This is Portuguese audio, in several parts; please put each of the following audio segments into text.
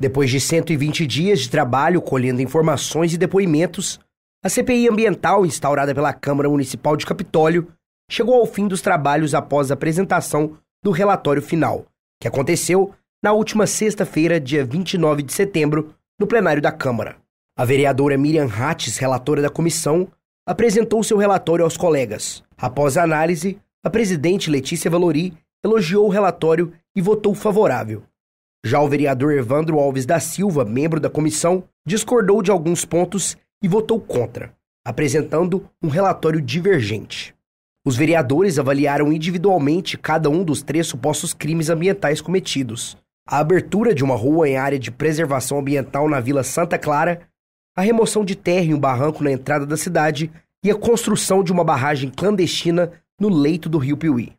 Depois de 120 dias de trabalho colhendo informações e depoimentos, a CPI ambiental instaurada pela Câmara Municipal de Capitólio chegou ao fim dos trabalhos após a apresentação do relatório final, que aconteceu na última sexta-feira, dia 29 de setembro, no plenário da Câmara. A vereadora Miriam Hattes, relatora da comissão, apresentou seu relatório aos colegas. Após a análise, a presidente Letícia Valori elogiou o relatório e votou favorável, já o vereador Evandro Alves da Silva, membro da comissão, discordou de alguns pontos e votou contra, apresentando um relatório divergente. Os vereadores avaliaram individualmente cada um dos três supostos crimes ambientais cometidos: a abertura de uma rua em área de preservação ambiental na Vila Santa Clara, a remoção de terra em um barranco na entrada da cidade e a construção de uma barragem clandestina no leito do Rio Piuí.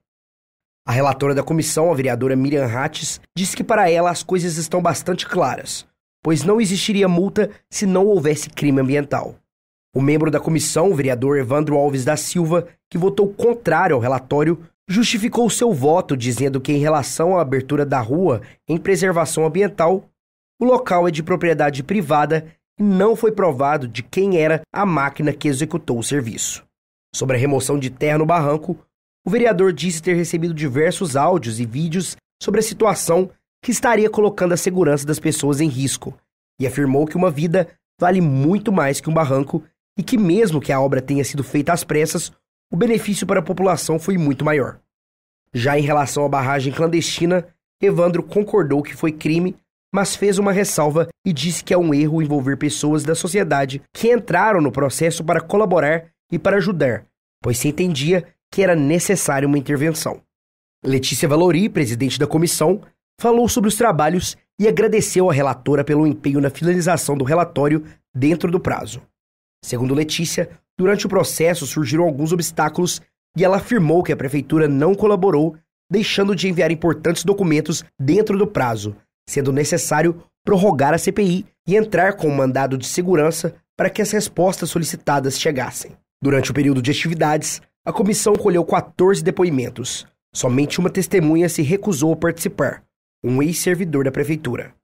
A relatora da comissão, a vereadora Miriam Hatches, disse que para ela as coisas estão bastante claras, pois não existiria multa se não houvesse crime ambiental. O membro da comissão, o vereador Evandro Alves da Silva, que votou contrário ao relatório, justificou seu voto dizendo que, em relação à abertura da rua em preservação ambiental, o local é de propriedade privada e não foi provado de quem era a máquina que executou o serviço. Sobre a remoção de terra no barranco, o vereador disse ter recebido diversos áudios e vídeos sobre a situação que estaria colocando a segurança das pessoas em risco e afirmou que uma vida vale muito mais que um barranco e que, mesmo que a obra tenha sido feita às pressas, o benefício para a população foi muito maior. Já em relação à barragem clandestina, Evandro concordou que foi crime, mas fez uma ressalva e disse que é um erro envolver pessoas da sociedade que entraram no processo para colaborar e para ajudar, pois se entendia que era necessária uma intervenção. Letícia Valori, presidente da comissão, falou sobre os trabalhos e agradeceu à relatora pelo empenho na finalização do relatório dentro do prazo. Segundo Letícia, durante o processo surgiram alguns obstáculos e ela afirmou que a prefeitura não colaborou, deixando de enviar importantes documentos dentro do prazo, sendo necessário prorrogar a CPI e entrar com um mandado de segurança para que as respostas solicitadas chegassem. Durante o período de atividades, a comissão colheu 14 depoimentos. Somente uma testemunha se recusou a participar, um ex-servidor da prefeitura.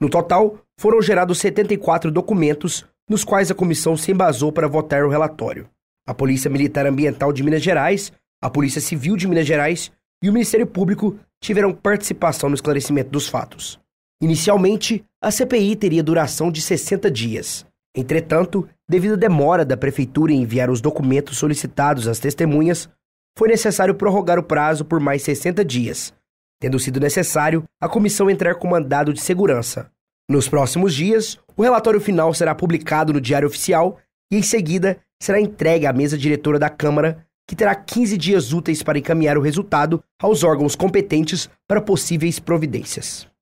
No total, foram gerados 74 documentos, nos quais a comissão se embasou para votar o relatório. A Polícia Militar Ambiental de Minas Gerais, a Polícia Civil de Minas Gerais e o Ministério Público tiveram participação no esclarecimento dos fatos. Inicialmente, a CPI teria duração de 60 dias. Entretanto, devido à demora da prefeitura em enviar os documentos solicitados às testemunhas, foi necessário prorrogar o prazo por mais 60 dias, tendo sido necessário a comissão entrar com mandado de segurança. Nos próximos dias, o relatório final será publicado no Diário Oficial e, em seguida, será entregue à mesa diretora da Câmara, que terá 15 dias úteis para encaminhar o resultado aos órgãos competentes para possíveis providências.